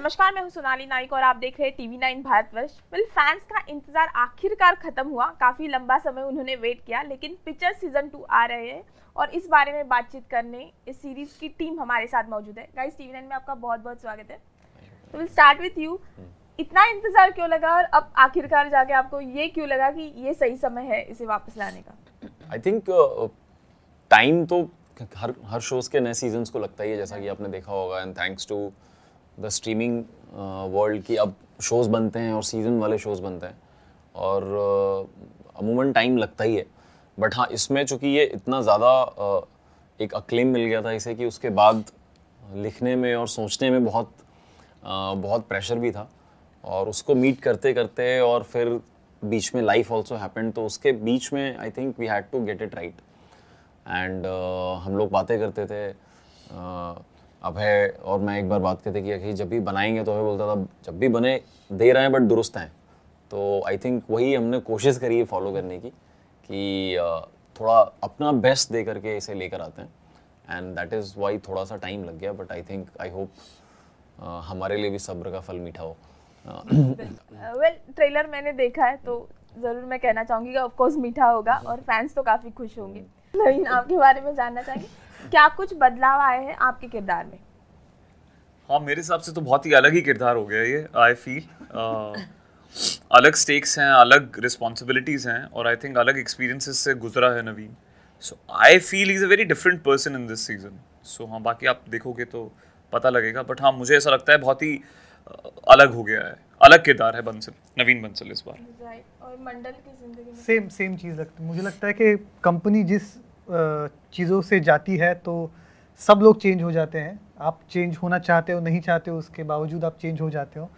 नमस्कार मैं हूं सोनाली नाइक और आप देख रहे हैं TV nine Bharatvarsh film fans का इंतजार आखिरकार खत्म हुआ काफी लंबा समय उन्होंने वेट किया लेकिन पिक्चर सीजन टू आ रहे हैं और इस बारे में बातचीत करने इस सीरीज की टीम हमारे साथ मौजूद है गाइस टीवी नाइन में आपका बहुत बहुत स्वागत है तो विल स्टार्ट विथ यू इतना इंतजार क्यों लगा और अब आखिरकार जाके आपको ये क्यों लगा कि ये सही समय है इसे वापस लाने का आई थिंक टाइम तो हर हर शोज के नए सीजन को लगता ही है जैसा कि आपने देखा होगा and thanks to the streaming world की अब शोज़ बनते हैं और सीज़न वाले शोज़ बनते हैं और uh, अमूमन टाइम लगता ही है बट हाँ इसमें चूँकि ये इतना ज़्यादा uh, एक अक्लेम मिल गया था इसे कि उसके बाद लिखने में और सोचने में बहुत uh, बहुत प्रेशर भी था और उसको मीट करते करते और फिर बीच में लाइफ ऑल्सो हैपन तो उसके बीच में I think we had to get it right and हम लोग बातें करते थे uh, अभय और मैं एक बार बात करते कि जब भी बनाएंगे तो हमें बोलता था जब भी बने दे रहे हैं बट दुरुस्त हैं तो आई थिंक वही हमने कोशिश करी है फॉलो करने की कि थोड़ा अपना बेस्ट दे करके इसे लेकर आते हैं एंड दैट इज़ वाई थोड़ा सा टाइम लग गया but I think I hope हमारे लिए भी सब्र का फल मीठा हो वेल ट्रेलर मैंने देखा है तो ज़रूर मैं कहना चाहूँगी कि ऑफकोर्स मीठा होगा और फैंस तो काफ़ी खुश होंगे hmm. नवीन आपके बारे में जानना चाहेंगे क्या कुछ बदलाव आए हैं आपके किरदार में हाँ मेरे हिसाब से तो बहुत ही अलग ही किरदार हो गया ये आई फील uh, अलग स्टेक्स हैं अलग रिस्पॉन्सिबिलिटीज़ हैं और आई थिंक अलग एक्सपीरियंसिस से गुजरा है Naveen so I feel is a very different person in this season so हाँ बाकी आप देखोगे तो पता लगेगा बट हाँ मुझे ऐसा लगता है बहुत ही uh, अलग हो गया है अलग किरदार है बंसल नवीन बंसल इस बार right. और मंडल की जिंदगी सेम सेम चीज़ लगती है मुझे लगता है कि कंपनी जिस चीज़ों से जाती है तो सब लोग चेंज हो जाते हैं आप चेंज होना चाहते हो नहीं चाहते हो उसके बावजूद आप चेंज हो जाते हो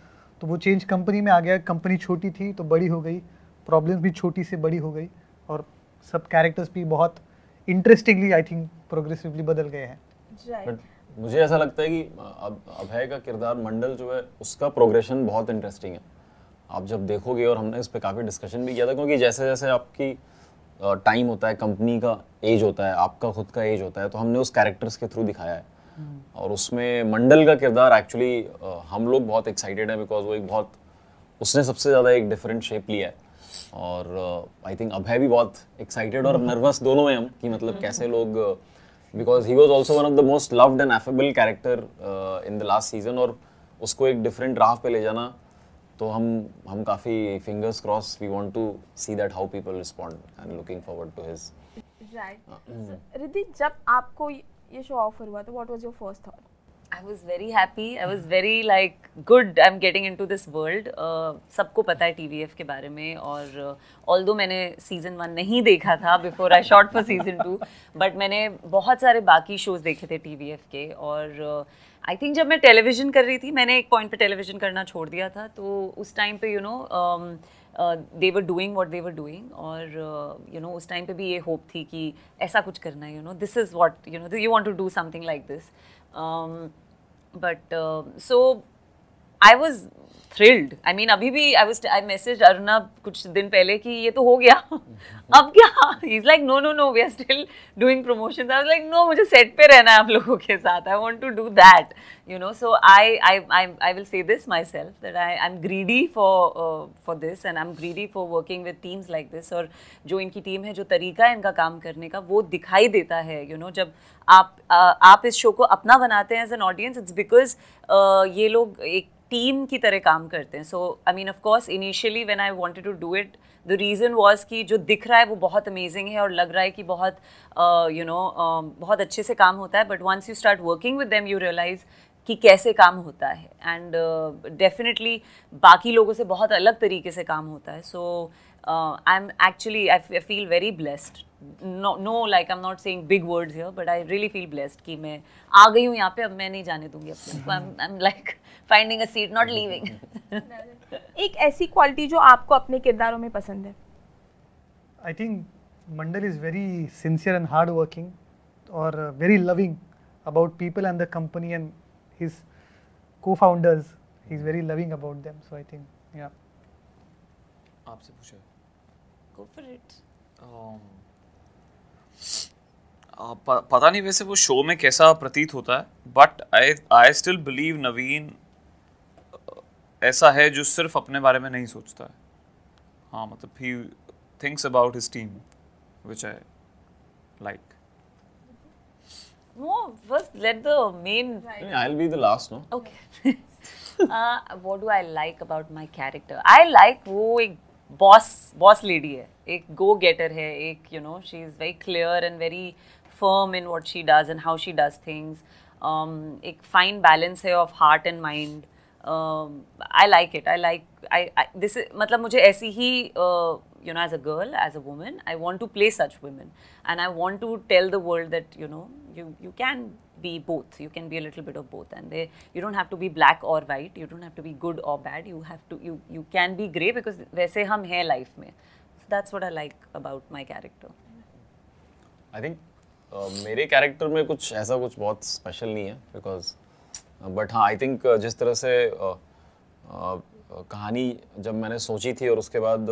तो वो चेंज कंपनी में आ गया कंपनी छोटी थी तो बड़ी हो गई प्रॉब्लम भी छोटी से बड़ी हो गई और सब कैरेक्टर्स भी बहुत इंटरेस्टिंगली आई थिंक प्रोग्रेसिवली बदल गए हैं right. मुझे ऐसा लगता है कि अब अभय का किरदार मंडल जो है उसका प्रोग्रेशन बहुत इंटरेस्टिंग है आप जब देखोगे और हमने इस पर काफ़ी डिस्कशन भी किया था क्योंकि जैसे जैसे आपकी टाइम होता है कंपनी का एज होता है आपका खुद का एज होता है तो हमने उस कैरेक्टर्स के थ्रू दिखाया है हम्म। और उसमें मंडल का किरदार एक्चुअली हम लोग बहुत एक्साइटेड हैं बिकॉज वो एक बहुत उसने सबसे ज़्यादा एक डिफरेंट शेप लिया है और आई थिंक अभय भी बहुत एक्साइटेड और नर्वस हम्म। दोनों हैं हम कि मतलब हम्म। कैसे लोग because he was also one of the most loved and affable character in the last season और उसको एक डिफरेंट राह पे ले जाना तो हम हम काफ़ी fingers cross we want to see that how people respond and looking forward to his right Riddhi जब आपको ये शो ऑफर हुआ तो what was your first thought I was very happy I was very like good I am getting into this world सबको पता है TVF के बारे में और ऑल्दो uh, मैंने सीज़न वन नहीं देखा था before I shot for season to but मैंने बहुत सारे बाकी शोज़ देखे थे टीवीएफ के और uh, आई थिंक जब मैं टेलीविज़न कर रही थी मैंने एक पॉइंट पे टेलीविज़न करना छोड़ दिया था तो उस टाइम पे you know they're doing what they're doing और यू uh, नो उस टाइम पे भी ये होप थी कि ऐसा कुछ करना है you know this is what you know you want to do something like this but so I was thrilled I mean अभी भी I was I message Aruna कुछ दिन पहले कि ये तो हो गया अब क्या is like no no no we are still doing promotion I like no मुझे सेट पे रहना है आप लोगों के साथ I want to do that you know so I I I will say this myself that I I am greedy for for this and I am greedy for working with teams like this और जो इनकी team है जो तरीका है इनका काम करने का वो दिखाई देता है यू नो जब आप uh, आप इस शो को अपना बनाते हैं as an audience it's because ये लोग एक टीम की तरह काम करते हैं so I mean of course initially when I wanted to do it the reason was कि जो दिख रहा है वो बहुत अमेजिंग है और लग रहा है कि बहुत यू uh, नो um, बहुत अच्छे से काम होता है but once you start working with them you realise कि कैसे काम होता है एंड डेफिनेटली uh, बाकी लोगों से बहुत अलग तरीके से काम होता है so I am actually I feel very blessed no like I am not saying big words here but I really feel blessed कि मैं आ गई हूँ यहाँ पे अब मैं नहीं जाने दूंगी अपने I am like finding a seat not leaving एक ऐसी क्वालिटी जो आपको अपने किरदारों में पसंद है I think Mandal is very sincere and hard working और very loving about people and the company and his co-founders is very loving about them so I think या आपसे पूछो गो फॉर इट um, पता नहीं वैसे वो शो में कैसा प्रतीत होता है but I I still believe Naveen ऐसा है जो सिर्फ अपने बारे में नहीं सोचता है हाँ मतलब he thinks about his team which I like No, first let the main. I'll be the last, no? Okay. uh, what do I like about my character? I like वो एक boss boss lady है, एक go getter है, एक you know she is very clear and very firm in what she does and how she does things. Um, एक fine balance है of heart and mind. I like it I like I this मतलब मुझे ऐसी ही you know as a girl as a woman I want to play such woman and I want to tell the world that you know you you can be both you can be a little bit of both and they you don't have to be black or white you don't have to be good or bad you have to you you can be gray because वैसे हम हैं life में so that's what I like about my character I think uh, मेरे character में कुछ ऐसा कुछ बहुत स्पेशल नहीं है बिकॉज बट हाँ आई थिंक uh, जिस तरह से uh, uh, कहानी जब मैंने सोची थी और उसके बाद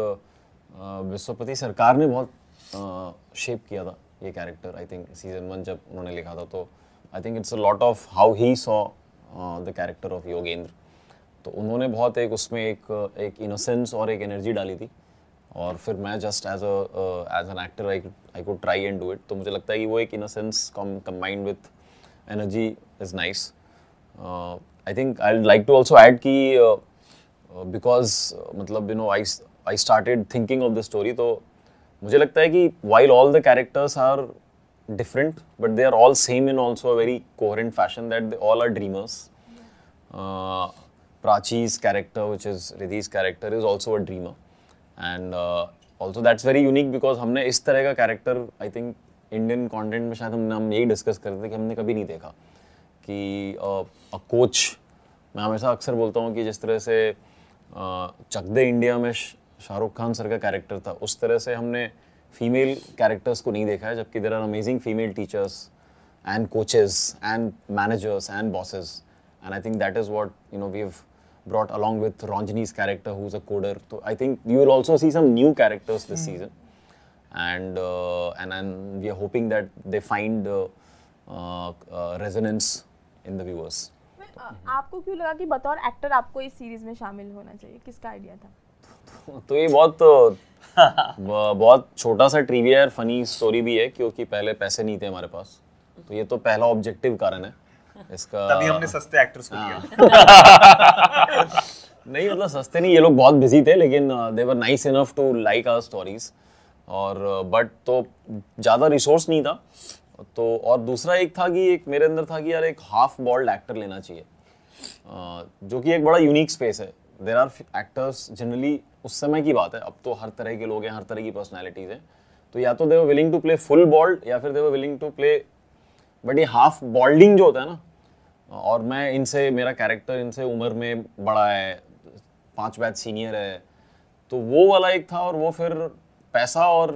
विश्वपति सरकार ने बहुत शेप किया था ये character I think season one जब उन्होंने लिखा था तो I think it's a lot of how he saw the character of Yogendra तो उन्होंने बहुत एक उसमें एक एक इनोसेंस और एक एनर्जी डाली थी और फिर मैं just as as an actor I I could try and do it तो मुझे लगता है कि वो एक innocence combined with energy is nice I think I like to also add की बिकॉज मतलब you know I I started thinking of the story तो मुझे लगता है कि while all the characters are different but they are all same in also a very coherent fashion that they all are dreamers Prachi's character which is Riddhi's character is also a dreamer and also that's very unique because हमने इस तरह का character I think Indian content में शायद हमने हम यही discuss करते थे कि हमने कभी नहीं देखा कि अ कोच मैं हमेशा अक्सर बोलता हूँ कि जिस तरह से चक दे इंडिया में शाहरुख खान सर का कैरेक्टर था उस तरह से हमने फीमेल कैरेक्टर्स को नहीं देखा है जबकि there are amazing female teachers and coaches and managers and bosses and I think that is what you know we have brought along with Ronjini's character who is a coder तो I think you will also see some new characters this season and and and we are hoping that they find resonance in the viewers आपको क्यों लगा कि बतौर actor आपको इस series में शामिल होना चाहिए किसका आइडिया था तो, ये बहुत बहुत छोटा सा ट्रिविया और फनी स्टोरी भी है क्योंकि पहले पैसे नहीं थे हमारे पास तो ये तो पहला ऑब्जेक्टिव कारण है इसका तभी हमने सस्ते एक्टर्स को लिया हाँ। नहीं मतलब सस्ते नहीं ये लोग बहुत बिजी थे लेकिन they were nice enough to like our stories और बट uh, तो ज़्यादा रिसोर्स नहीं था तो और दूसरा एक था कि एक मेरे अंदर था कि यार एक हाफ बॉल्ड एक्टर लेना चाहिए जो कि एक बड़ा यूनिक स्पेस है देर आर एक्टर्स जनरली उस समय की बात है अब तो हर तरह के लोग हैं हर तरह की पर्सनैलिटीज़ हैं तो या तो they're willing to play full bold या फिर they're willing to play but ये हाफ बॉल्डिंग जो होता है ना और मैं इनसे मेरा कैरेक्टर इनसे उम्र में बड़ा है पाँच बैच सीनियर है तो वो वाला एक था और वो फिर पैसा और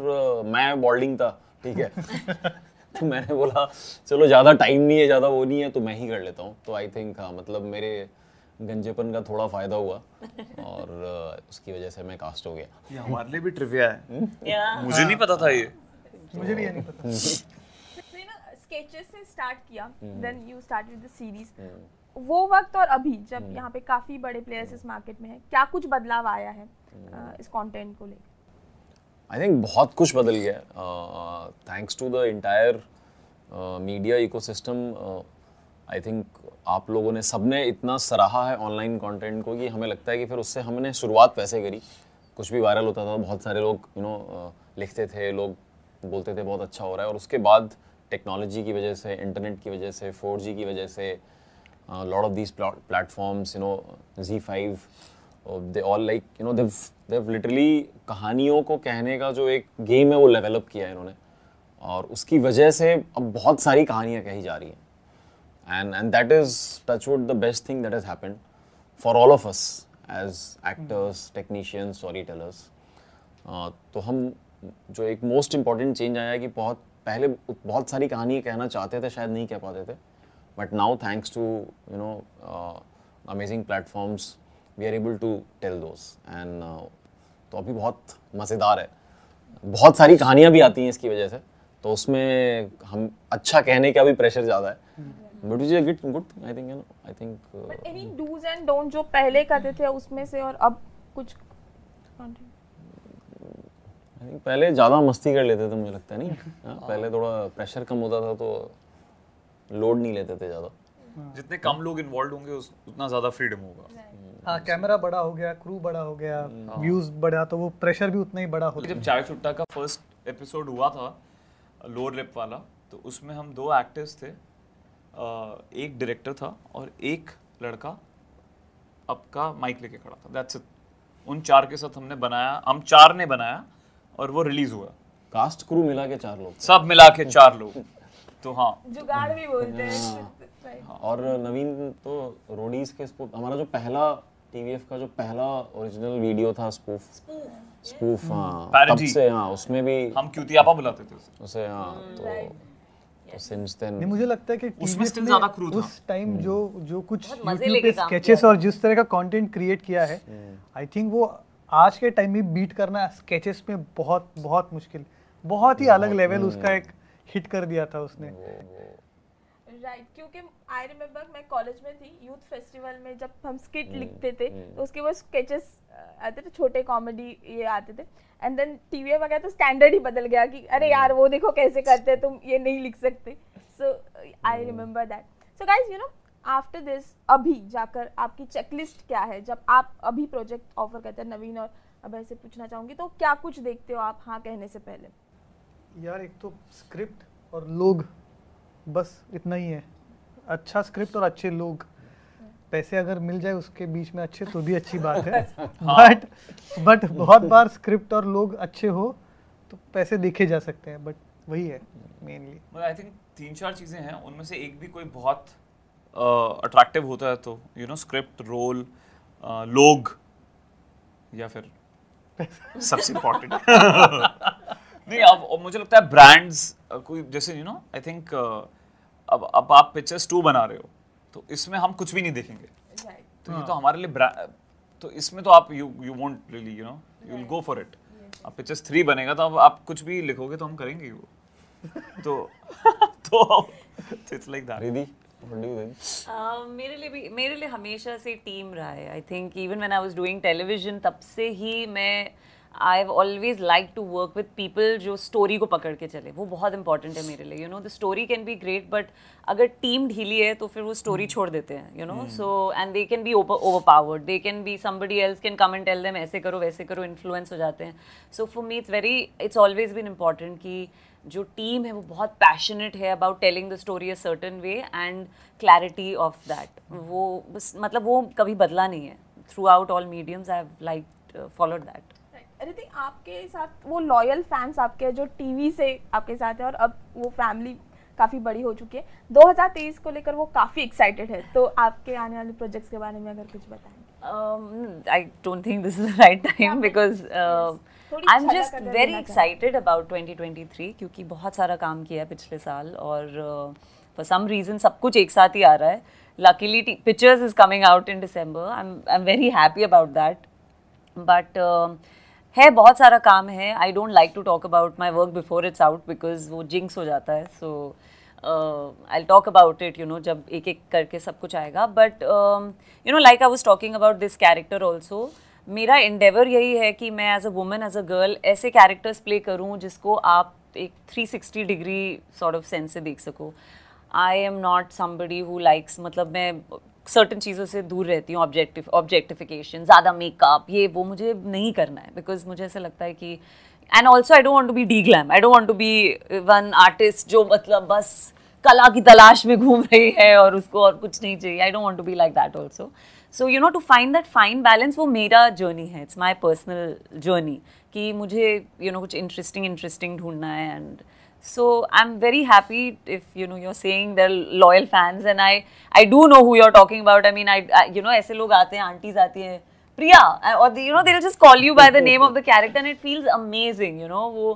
मैं बॉल्डिंग था ठीक है तो मैंने बोला चलो ज़्यादा टाइम नहीं है ज़्यादा वो नहीं है तो मैं ही कर लेता हूँ तो आई थिंक हाँ मतलब मेरे गंजेपन का थोड़ा फायदा हुआ और उसकी वजह से मैं कास्ट हो गया हमारे लिए भी ट्रिविया है हम्म? मुझे नहीं पता था ये हाँ। मुझे भी नहीं पता स्केचेस से स्टार्ट किया then you start the series वो वक्त और अभी जब हम्म। यहाँ पे काफी बड़े प्लेयर्स हम्म। इस मार्केट में हैं क्या कुछ बदलाव आया है इस कंटेंट को लेकर आई थिंक बहुत कुछ बदल गया thanks to the entire media system I think आप लोगों ने सबने इतना सराहा है ऑनलाइन कंटेंट को कि हमें लगता है कि फिर उससे हमने शुरुआत वैसे करी कुछ भी वायरल होता था बहुत सारे लोग यू you नो know, लिखते थे लोग बोलते थे बहुत अच्छा हो रहा है और उसके बाद टेक्नोलॉजी की वजह से इंटरनेट की वजह से फोर की वजह से lot of these platforms you know Zee five they all like you know they've literally कहानियों को कहने का जो एक गेम है वो डेवलप किया है इन्होंने और उसकी वजह से अब बहुत सारी कहानियाँ कही जा रही हैं and and that is touch wood the best thing that is happen for all of us as actors technicians story tellers तो हम जो एक मोस्ट इम्पॉर्टेंट चेंज आया कि बहुत पहले बहुत सारी कहानियाँ कहना चाहते थे शायद नहीं कह पाते थे but now thanks to you know amazing platforms we are able to tell those and तो अभी बहुत मज़ेदार है बहुत सारी कहानियाँ भी आती हैं इसकी वजह से तो उसमें हम अच्छा कहने का भी प्रेशर ज़्यादा है but which is good I think I think any dos and don't जो पहले करते थे उसमें से और अब कुछ आई थिंक पहले ज़्यादा मस्ती कर लेते थे मुझे लगता है नहीं हाँ, पहले थोड़ा प्रेशर कम होता था तो लोड नहीं लेते थे ज़्यादा हाँ। जितने कम लोग इन्वॉल्व होंगे उतना ज्यादा फ्रीडम होगा हाँ कैमरा बड़ा हो गया क्रू बड़ा हो गया व्यूज हाँ। बढ़ा तो वो प्रेशर भी उतना ही बड़ा हो जब चाय छुट्टा का फर्स्ट एपिसोड हुआ था लोअर लिप वाला तो उसमें हम दो एक्टर्स थे एक डायरेक्टर था और एक लड़का आपका माइक लेके खड़ा था दैट्स इट उन चार के साथ हमने बनाया हम चार ने बनाया और वो रिलीज हुआ कास्ट क्रू मिला के चार लोग सब मिला के चार लोग तो हाँ जुगाड़ भी बोलते हैं हाँ। और नवीन तो रोडीज के हमारा जो पहला टीवीएफ का जो पहला ओरिजिनल वीडियो था स्पूफ स्पूफ हाँ तब से हाँ उसमें भी हम क्यों थी क्यूतियापा बुलाते थे उसे हाँ hmm, तो, तो नहीं मुझे लगता है कि उसमें स्टिल ज्यादा क्रू था उस टाइम hmm. जो जो कुछ YouTube पे स्केचेस और जिस तरह का कंटेंट क्रिएट किया है आई hmm. थिंक वो आज के टाइम में बीट करना स्केचेस में बहुत बहुत मुश्किल बहुत ही अलग लेवल उसका एक हिट कर दिया था उसने राइट right, क्योंकि आई रिमेम्बर मैं कॉलेज में थी यूथ फेस्टिवल में जब हम स्किट हम्म, लिखते थे तो उसके वो स्केचेस आते थे छोटे कॉमेडी ये आते थे एंड देन टीवी वगैरह तो स्टैंडर्ड ही बदल गया कि अरे यार हम्म। वो देखो कैसे करते हैं तुम ये नहीं लिख सकते so I remember that so guys you know after this अभी जाकर आपकी चेकलिस्ट क्या है जब आप अभी प्रोजेक्ट ऑफर करते हैं नवीन और अभय से पूछना चाहूँगी तो क्या कुछ देखते हो आप हाँ कहने से पहले यार एक तो स्क्रिप्ट और लोग बस इतना ही है अच्छा स्क्रिप्ट और अच्छे लोग पैसे अगर मिल जाए उसके बीच में अच्छे तो भी अच्छी बात है बट बट हाँ। बहुत बार स्क्रिप्ट और लोग अच्छे हो तो पैसे देखे जा सकते हैं बट वही है मेनली आई थिंक तीन चार चीज़ें हैं उनमें से एक भी कोई बहुत अट्रैक्टिव uh, होता है तो यू नो स्क्रिप्ट रोल लोग या फिर सबसे इम्पोर्टेंट नहीं अब मुझे लगता है ब्रांड्स कोई जैसे यू नो आई थिंक अब अब आप पिक्चर्स टू बना रहे हो तो इसमें हम कुछ भी नहीं देखेंगे तो ये तो हाँ। हमारे लिए तो इसमें तो आप you you won't really you know you will go for it अब पिक्चर्स थ्री बनेगा तो अब आप कुछ भी लिखोगे तो हम करेंगे वो तो तो इट्स लाइक दैट रिदी मेरे लिए भी मेरे लिए हमेशा से टीम रहा है I think even when I was doing television तब से ही मैं I always like to work with people जो स्टोरी को पकड़ के चले वो बहुत इंपॉर्टेंट है मेरे लिए you know the story can be great but अगर टीम ढीली है तो फिर वो स्टोरी छोड़ देते हैं you know so and they can be overpowered they can be somebody else can come and tell them ऐसे करो वैसे करो इन्फ्लुएंस हो जाते हैं so for me it's very it's always been important कि जो टीम है वो बहुत पैशनेट है about telling the story a certain way and clarity of that वो मतलब वो कभी बदला नहीं है throughout all mediums I have like followed that अरे आपके साथ वो लॉयल फैंस आपके जो टीवी से आपके साथ है और अब वो फैमिली काफ़ी बड़ी हो चुकी है 2023 को लेकर वो काफ़ी एक्साइटेड है तो आपके आने वाले प्रोजेक्ट्स के बारे में अगर कुछ बताएं I don't think this is the right time because I am just very excited about 2023 क्योंकि बहुत सारा काम किया है पिछले साल और फॉर सम रीज़न सब कुछ एक साथ ही आ रहा है luckily Pitchers is coming out in December I am I am very happy about that but है बहुत सारा काम है I don't like to talk about my work before it's out because वो जिंक्स हो जाता है so I talk about it you know जब एक एक करके सब कुछ आएगा but you know like I was talking about this character also मेरा इंडेवर यही है कि मैं as a woman as a girl ऐसे कैरेक्टर्स प्ले करूँ जिसको आप एक 360 डिग्री सॉर्ट ऑफ सेंस से देख सको I am not somebody who likes मतलब मैं सर्टन चीज़ों से दूर रहती हूँ ऑब्जेक्टिव ऑब्जेक्टिफिकेशन ज़्यादा मेकअप ये वो मुझे नहीं करना है बिकॉज मुझे ऐसा लगता है कि and also I don't want to be deglam I don't want to be one artist जो मतलब बस कला की तलाश में घूम रही है और उसको और कुछ नहीं चाहिए I don't want to be like that also so you know to find that fine balance वो मेरा जर्नी है इट्स माई पर्सनल जर्नी कि मुझे यू you नो know, कुछ इंटरेस्टिंग इंटरेस्टिंग ढूंढना है and So I'm very happy if you know you're saying they're loyal fans and I I do know who you're talking about. I mean I, I you know aise log aate hain aunties aati hain Priya or the, you know they'll just call you by the name of the character and it feels amazing you know wo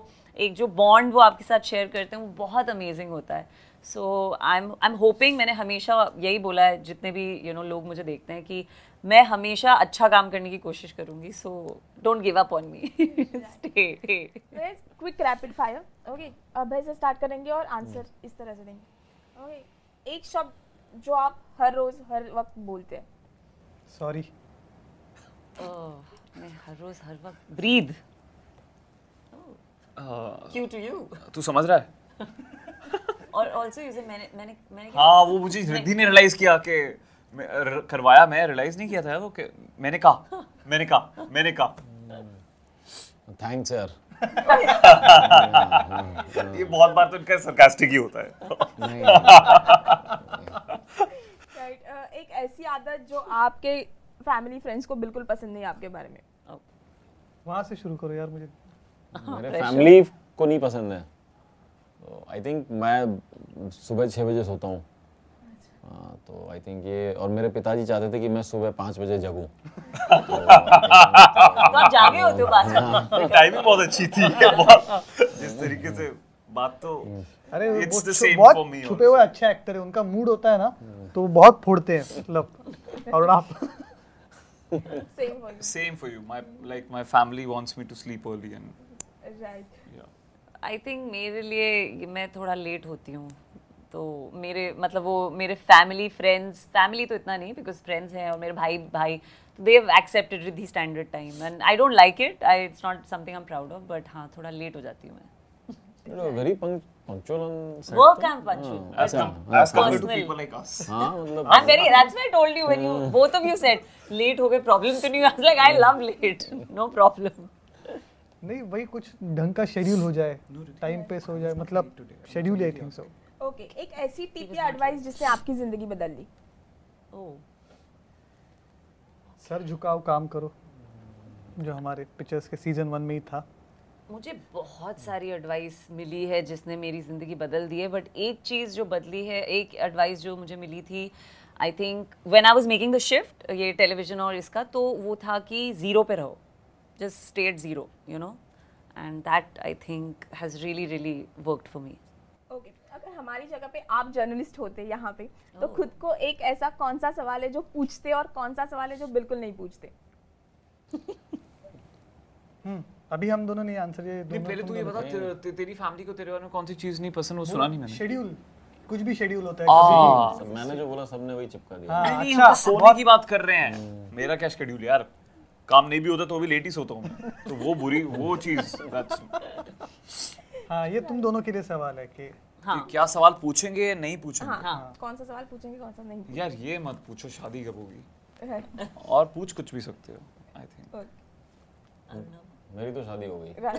ek jo bond wo aapke sath share karte hain wo bahut amazing hota hai so i'm i'm hoping maine hamesha yahi bola hai jitne bhi you know, log mujhe dekhte hain ki मैं हमेशा अच्छा काम करने की कोशिश करूंगी so don't give up on me quick rapid fire okay अब से स्टार्ट करेंगे और आंसर hmm. इस तरह से देंगे ओके okay. एक शब्द जो आप हर रोज हर वक्त बोलते हैं सॉरी oh, मैं हर रोज हर वक्त ब्रीद क्यू टू यू तू समझ रहा है और आल्सो मैंने मैंने मैंने हाँ वो मुझे रिद्धि ने रियलाइज किया कि करवाया मैं रियलाइज नहीं किया था वो कि मैंने कहा मैंने कहा मैंने कहा थैंक्स सर ये बहुत बार तो इनका सरकास्टिक ही होता है राइट uh, एक ऐसी आदत जो आपके फैमिली फ्रेंड्स को बिल्कुल पसंद नहीं आपके बारे में oh. वहां से शुरू करो यार मुझे मेरे फैमिली को नहीं पसंद है आई थिंक मैं सुबह छह बजे सोता हूँ हाँ, तो आई थिंक ये और मेरे पिताजी चाहते थे कि मैं सुबह पाँच बजे जगूं तो, तो जागे होते हो हाँ, हाँ। टाइमिंग बहुत अच्छी थी जिस तरीके से बात तो अरे बहुत छुपे हुए अच्छे एक्टर है उनका मूड होता है ना तो बहुत फोड़ते हैं मतलब और आप same for you my like my family wants me to sleep early and sleep early and. मेरे लिए मैं थोड़ा लेट होती हूँ तो मेरे मतलब वो मेरे फैमिली फ्रेंड्स फैमिली तो इतना नहीं बिकॉज फ्रेंड्स हैं और मेरे भाई भाई तो they accepted with standard time and I don't like it I it's not something I am proud of but हाँ थोड़ा लेट हो जाती हूँ मैं वेरी punctual on set. तो- हाँ, हाँ। हाँ, मतलब- Work तो वही कुछ ढंग का शेड्यूल हो जाए टाइम पे सो जाए मतलब schedule I think so okay okay, एक ऐसी टिप या एडवाइस जिसने आपकी जिंदगी बदल ली ओ oh. सर झुकाओ काम करो जो हमारे पिक्चर्स के सीजन वन में ही था मुझे बहुत सारी एडवाइस मिली है जिसने मेरी ज़िंदगी बदल दी है बट एक चीज़ जो बदली है एक एडवाइस जो मुझे मिली थी I think when I was making the shift ये टेलीविजन और इसका तो वो था कि ज़ीरो पे रहो just state zero you know and that I think has really really worked for me हमारी जगह पे आप जर्नलिस्ट होते यहाँ पे तो खुद को एक ऐसा कौन सा सवाल है जो पूछते और कौन सा सवाल है जो बिल्कुल नहीं पूछते हम्म, अभी हम दोनों नहीं आंसर ये दोनों पहले तू ये बता ते, ते, तेरी फैमिली को तेरे बारे में कौन सी चीज नहीं पसंद वो सुना नहीं मैंने शेड्यूल कुछ भी शेड्यूल होता है आ, सब मैंने जो बोला सबने वही चिपका दिया हाँ, नहीं अच्छा, तो सोने की बात कर रहे हैं हम्म। मेरा क्या शेड्यूल यार काम नहीं भी होता तो भी लेट ही सोता हूँ तो वो बुरी वो चीज हाँ ये तुम दोनों के लिए सवाल है कि हाँ. क्या सवाल पूछेंगे या नहीं पूछेंगे हाँ, हाँ. कौन सा सवाल पूछेंगे कौन सा नहीं पूछेंगे? यार ये मत पूछो शादी कब होगी और पूछ कुछ भी सकते हो आई थिंक मेरी तो शादी हो गई तो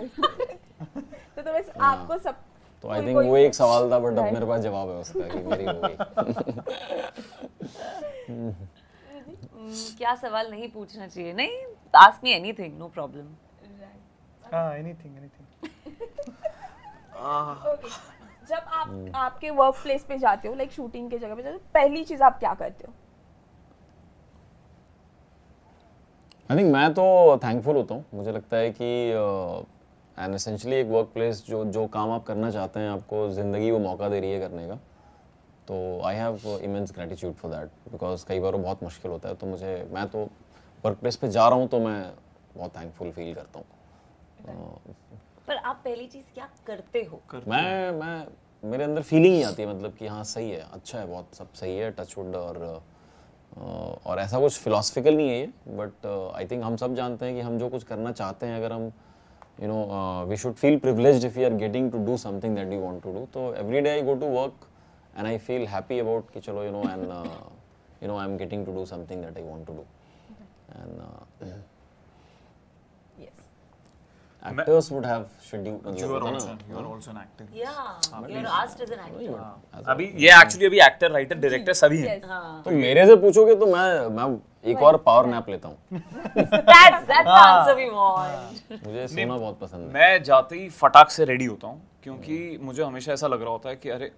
तो बस हाँ। आपको सब तो आई थिंक वो एक सवाल था बट अब मेरे पास जवाब है उसका कि मेरी हो गई क्या सवाल नहीं पूछना चाहिए नहीं ask me anything no problem हां एनीथिंग एनीथिंग जब आप हम्म। आपके वर्क प्लेस पे जाते हो लाइक शूटिंग के जगह पे जाते हो पहली चीज आप क्या करते हो आई थिंक मैं तो थैंकफुल होता हूँ मुझे लगता है कि एंड uh, एसेंशली एक वर्क प्लेस जो जो काम आप करना चाहते हैं आपको ज़िंदगी वो मौका दे रही है करने का तो I have immense gratitude for that because कई बार वो बहुत मुश्किल होता है तो मुझे मैं तो वर्क प्लेस पर जा रहा हूँ तो मैं बहुत थैंकफुल फील करता हूँ uh, पर आप पहली चीज क्या करते हो करते मैं मैं मेरे अंदर फीलिंग ही आती है मतलब कि हाँ सही है अच्छा है बहुत सब सही है टचवुड और और ऐसा कुछ फिलोसफिकल नहीं है ये बट आई थिंक हम सब जानते हैं कि हम जो कुछ करना चाहते हैं अगर हम you know we should feel privilege if you are getting to do something that you want to do तो every day I go to work and I feel happy about कि चलो you know and you know I am getting to do something that I want to do and actors would have scheduled you are also you are also an actor yeah you are asked as an actor abhi ye actually abhi actor writer director sabhi हैं to mere se puchoge to main main एक और power nap लेता हूँ that's that's the answer we want मुझे सोना बहुत पसंद है मैं जाते ही फटाक से रेडी होता हूँ क्योंकि मुझे हमेशा ऐसा लग रहा होता है कि अरे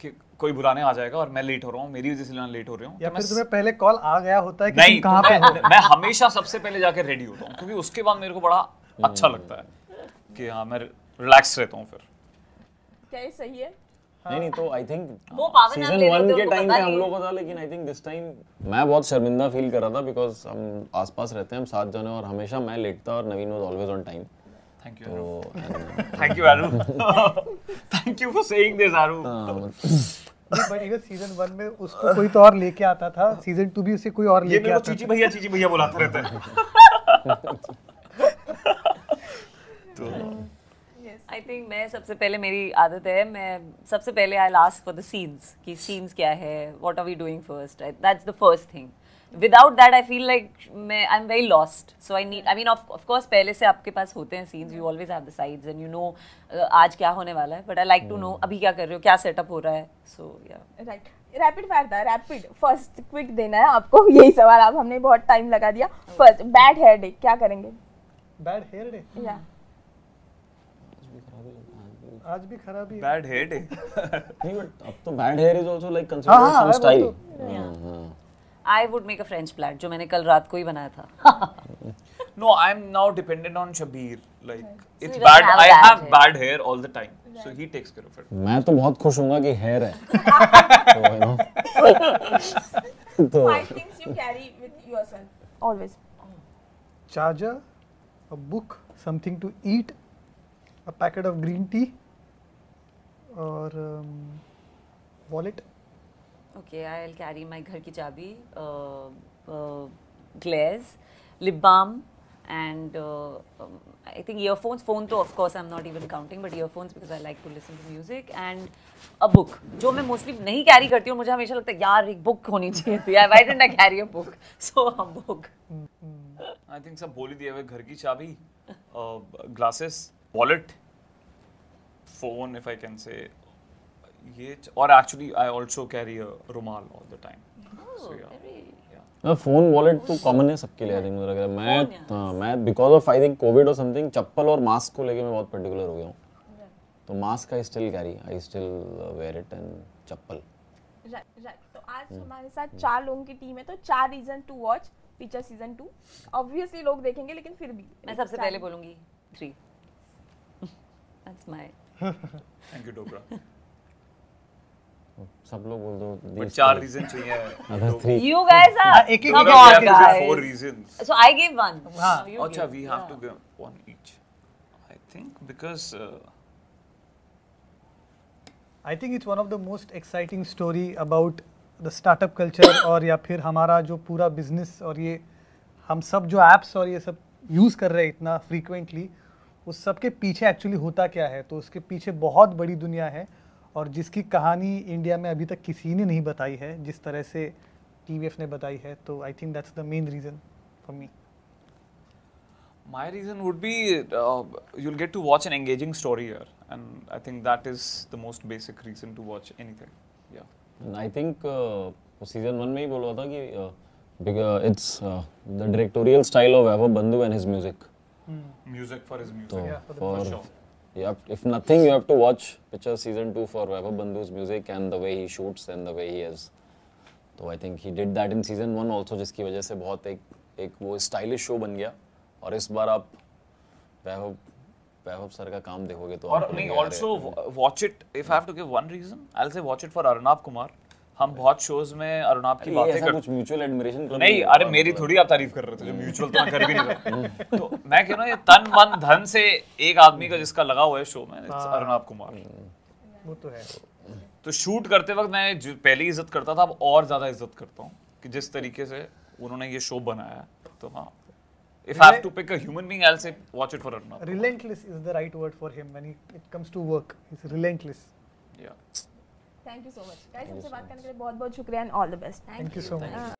कि कोई बुराने आ जाएगा और मैं लेट हो रहा हूँ मेरी वजह से लेट हो रही हूँ या फिर तुम्हें पहले कॉल आ गया होता है कि नहीं तो पे हो मैं हमेशा सबसे पहले जाके रेडी होता हूँ क्योंकि उसके बाद मेरे को बड़ा अच्छा लगता है कि हाँ मैं रिलैक्स रहता हूँ फिर क्या ये सही है नहीं नहीं तो आई थिंक सीजन वन के टाइम पे हम लोग को था लेकिन आई थिंक दिस टाइम मैं बहुत शर्मिंदा फील कर रहा था बिकॉज हम आसपास रहते हैं हम साथ जाने और हमेशा मैं लेट था और Naveen was always on time thank you thank you Aru thank you for saying this Aru but season one में उसको कोई तो और लेके आता था सीजन टू भी उसे कोई और लेके आता था ये मेरे को चीची भैया चीची भैया बुलाते रहते हैं तो आई yes. थिंक मैं सबसे पहले मेरी आदत है मैं सबसे पहले I last for the scenes कि सीन्स क्या है what are we doing first that's the first thing without that I feel like मैं I am very lost so I need I mean of course पहले से आपके पास होते हैं scenes you always have the sides and you know आज क्या होने वाला है but I like to know अभी क्या कर रहे हो क्या सेटअप हो रहा है सो या राइट रैपिड फायर था रैपिड फर्स्ट क्विक देना है आपको यही सवाल आप हमने बहुत टाइम लगा दिया फर्स्ट बैड हेयर डे क्या करेंगे बैड हेयर डे या हाँ, आज some I would make a French plait जो मैंने कल रात को ही बनाया था no I am now dependent on Shabir like it's bad I have bad hair all the time so he takes care of it मैं तो बहुत खुश हूंगा कि हेयर है तो five things you carry with yourself always charger a book something to eat a packet of green tea or um, wallet. Okay, I'll carry my ghar ki chabi, uh, uh, glares, lip balm and uh, um, I think earphones, phone to of course I'm not even counting but earphones because I like to listen to music and a book jo main mostly nahi carry karti hu mujhe hamesha lagta hai yaar ek book होनी चाहिए थी why didn't I carry a book so a book I think सब बोल diye hue ghar ki chabi uh, glasses wallet phone if I can say ये और actually I also carry a रुमाल all the time phone wallet तो common है सबके लिए I think मुझे लग रहा है मैं हाँ, मैं because of I think Covid और समथिंग चप्पल और मास्क को लेके मैं बहुत पर्टिकुलर हो गया हूँ तो mask I still carry I still wear it and चप्पल राइट राइट तो आज हम्म। हमारे साथ चार लोगों की टीम है तो चार reason to watch picture season two obviously लोग देखेंगे लेकिन फिर भी मैं सबसे पहले बोलूंगी three That's my. Thank you, Dobra. सब लोग बोल दो चार रीजन चाहिए यू गाइस आर एक एक का are guys four reason so I give one हां अच्छा we have to give one each I think because I think it's one of the most exciting story about the startup culture और या फिर हमारा जो पूरा बिजनेस और ये हम सब जो एप्स और ये सब यूज़ कर रहे हैं इतना फ्रीक्वेंटली उस सब के पीछे एक्चुअली होता क्या है तो उसके पीछे बहुत बड़ी दुनिया है और जिसकी कहानी इंडिया में अभी तक किसी ने नहीं बताई है जिस तरह से टी वी एफ ने बताई है तो I think that's the main reason for me my reason would be you'll get to watch an engaging story yeah and I think that is the most basic reason to watch anything I think season one में ही बोल रहा था कि it's the directorial style of एवर Bundhoo and his music music for his music. So yeah, for, for sure. Yeah, if nothing, you have to watch Picture Season 2 for Vaibhav Bandhu's music and the way he shoots and the way he is. तो I think he did that in season one also जिसकी वजह से बहुत एक एक वो stylish show बन गया और इस बार आप वैभव वैभव सर का काम देखोगे तो और नहीं also watch it if I have to give one reason I will say watch it for Arnab Kumar हम बहुत शोज में अरुणाब की बातें कर कुछ म्यूचुअल एडमिरेशन तो नहीं अरे मेरी थोड़ी आप तारीफ कर रहे थे जो म्यूचुअल हम्म। तो मैं कर भी नहीं रहा हम्म। तो मैं कह रहा हूं ये तन मन धन से एक आदमी का जिसका लगा हुआ है शो में हाँ। अरुणाब कुमार हम्म। वो तो है तो शूट करते वक्त मैं पहले इज्जत करता था अब और ज्यादा इज्जत करता हूँ कि जिस तरीके से उन्होंने ये शो बनाया तो हाँ If I have to pick a human being, I'll say watch it for Arnab. Relentless is the right word for him when he, it comes to work. He's relentless. Yeah. Thank you so much guys हमसे बात करने के लिए बहुत बहुत शुक्रिया and all the best thank you so much